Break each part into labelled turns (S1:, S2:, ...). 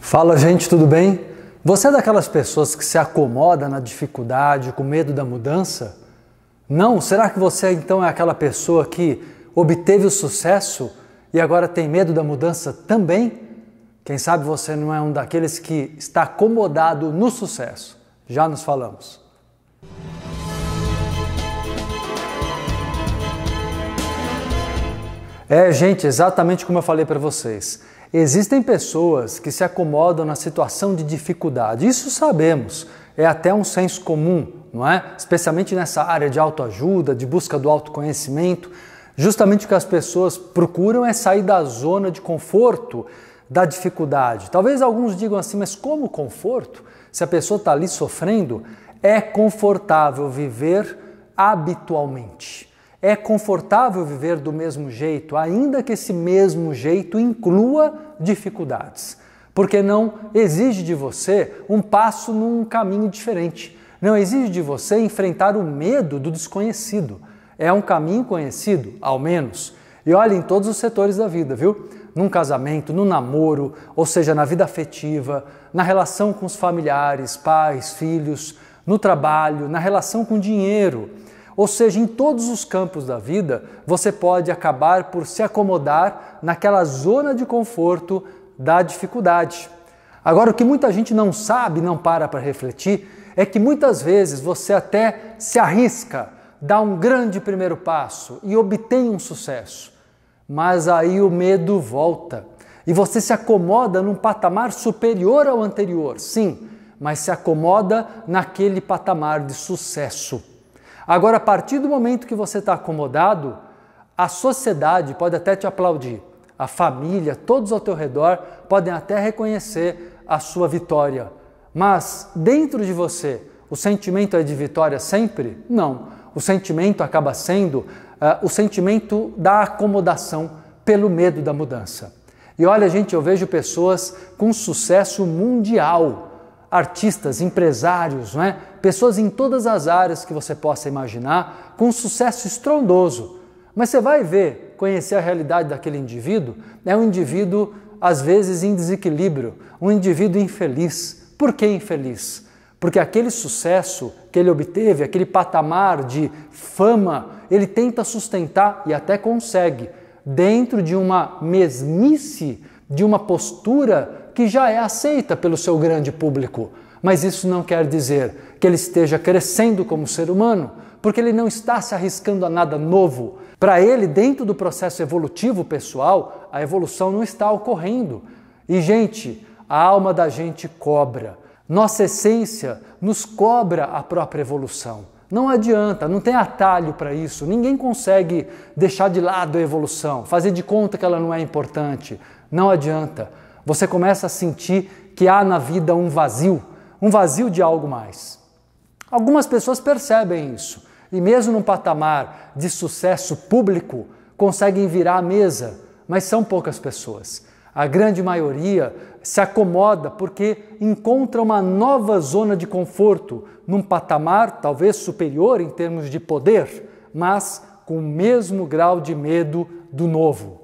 S1: Fala, gente, tudo bem? Você é daquelas pessoas que se acomoda na dificuldade, com medo da mudança? Não? Será que você então é aquela pessoa que obteve o sucesso e agora tem medo da mudança também? Quem sabe você não é um daqueles que está acomodado no sucesso? Já nos falamos. É, gente, exatamente como eu falei para vocês. Existem pessoas que se acomodam na situação de dificuldade, isso sabemos, é até um senso comum, não é? Especialmente nessa área de autoajuda, de busca do autoconhecimento. Justamente o que as pessoas procuram é sair da zona de conforto da dificuldade. Talvez alguns digam assim, mas como conforto? Se a pessoa está ali sofrendo, é confortável viver habitualmente. É confortável viver do mesmo jeito, ainda que esse mesmo jeito inclua dificuldades, porque não exige de você um passo num caminho diferente, não exige de você enfrentar o medo do desconhecido. É um caminho conhecido, ao menos. E olha em todos os setores da vida, viu? Num casamento, no namoro, ou seja, na vida afetiva, na relação com os familiares, pais, filhos, no trabalho, na relação com dinheiro ou seja, em todos os campos da vida, você pode acabar por se acomodar naquela zona de conforto da dificuldade. Agora, o que muita gente não sabe, não para para refletir, é que muitas vezes você até se arrisca, dá um grande primeiro passo e obtém um sucesso. Mas aí o medo volta e você se acomoda num patamar superior ao anterior, sim, mas se acomoda naquele patamar de sucesso. Agora, a partir do momento que você está acomodado, a sociedade pode até te aplaudir, a família, todos ao teu redor podem até reconhecer a sua vitória. Mas dentro de você, o sentimento é de vitória sempre? Não. O sentimento acaba sendo uh, o sentimento da acomodação pelo medo da mudança. E olha, gente, eu vejo pessoas com sucesso mundial artistas, empresários, não é? pessoas em todas as áreas que você possa imaginar, com sucesso estrondoso. Mas você vai ver, conhecer a realidade daquele indivíduo, é um indivíduo às vezes em desequilíbrio, um indivíduo infeliz. Por que infeliz? Porque aquele sucesso que ele obteve, aquele patamar de fama, ele tenta sustentar e até consegue, dentro de uma mesmice, de uma postura que já é aceita pelo seu grande público. Mas isso não quer dizer que ele esteja crescendo como ser humano, porque ele não está se arriscando a nada novo. Para ele, dentro do processo evolutivo pessoal, a evolução não está ocorrendo. E, gente, a alma da gente cobra. Nossa essência nos cobra a própria evolução. Não adianta, não tem atalho para isso. Ninguém consegue deixar de lado a evolução, fazer de conta que ela não é importante. Não adianta. Você começa a sentir que há na vida um vazio, um vazio de algo mais. Algumas pessoas percebem isso e, mesmo num patamar de sucesso público, conseguem virar a mesa, mas são poucas pessoas. A grande maioria se acomoda porque encontra uma nova zona de conforto, num patamar talvez superior em termos de poder, mas com o mesmo grau de medo do novo.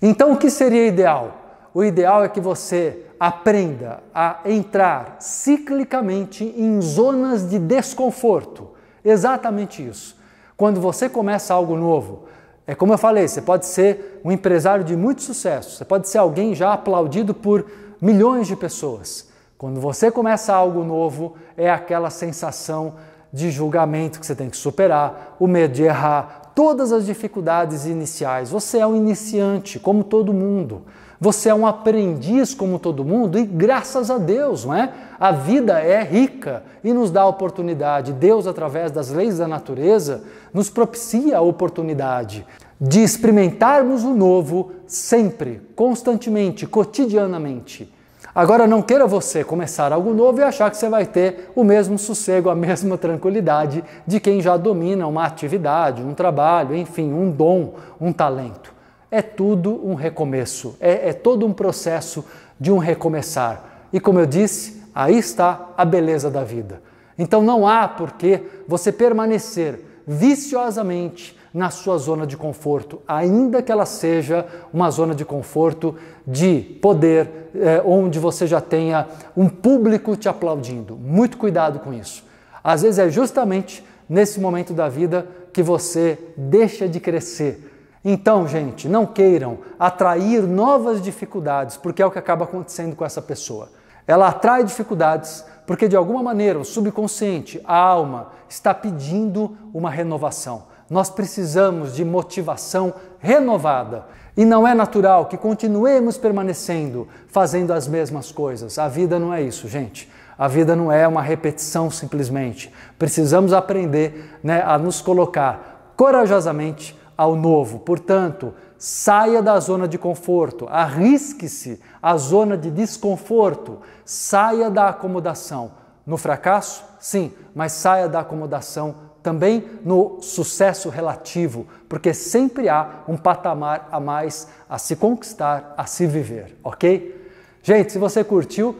S1: Então, o que seria ideal? o ideal é que você aprenda a entrar ciclicamente em zonas de desconforto. Exatamente isso. Quando você começa algo novo, é como eu falei, você pode ser um empresário de muito sucesso, você pode ser alguém já aplaudido por milhões de pessoas. Quando você começa algo novo, é aquela sensação de julgamento que você tem que superar, o medo de errar, todas as dificuldades iniciais. Você é um iniciante, como todo mundo. Você é um aprendiz como todo mundo e graças a Deus, não é? A vida é rica e nos dá oportunidade. Deus, através das leis da natureza, nos propicia a oportunidade de experimentarmos o novo sempre, constantemente, cotidianamente. Agora, não queira você começar algo novo e achar que você vai ter o mesmo sossego, a mesma tranquilidade de quem já domina uma atividade, um trabalho, enfim, um dom, um talento é tudo um recomeço, é, é todo um processo de um recomeçar. E como eu disse, aí está a beleza da vida. Então não há por que você permanecer viciosamente na sua zona de conforto, ainda que ela seja uma zona de conforto de poder, é, onde você já tenha um público te aplaudindo. Muito cuidado com isso. Às vezes é justamente nesse momento da vida que você deixa de crescer, então, gente, não queiram atrair novas dificuldades, porque é o que acaba acontecendo com essa pessoa. Ela atrai dificuldades porque, de alguma maneira, o subconsciente, a alma, está pedindo uma renovação. Nós precisamos de motivação renovada. E não é natural que continuemos permanecendo fazendo as mesmas coisas. A vida não é isso, gente. A vida não é uma repetição simplesmente. Precisamos aprender né, a nos colocar corajosamente ao novo. Portanto, saia da zona de conforto, arrisque-se à zona de desconforto, saia da acomodação. No fracasso, sim, mas saia da acomodação também no sucesso relativo, porque sempre há um patamar a mais a se conquistar, a se viver, ok? Gente, se você curtiu,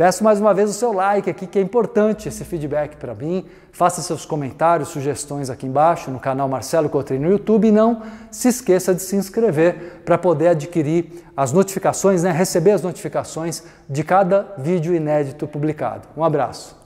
S1: Peço mais uma vez o seu like aqui, que é importante esse feedback para mim. Faça seus comentários, sugestões aqui embaixo no canal Marcelo Cotrim no YouTube e não se esqueça de se inscrever para poder adquirir as notificações, né? receber as notificações de cada vídeo inédito publicado. Um abraço.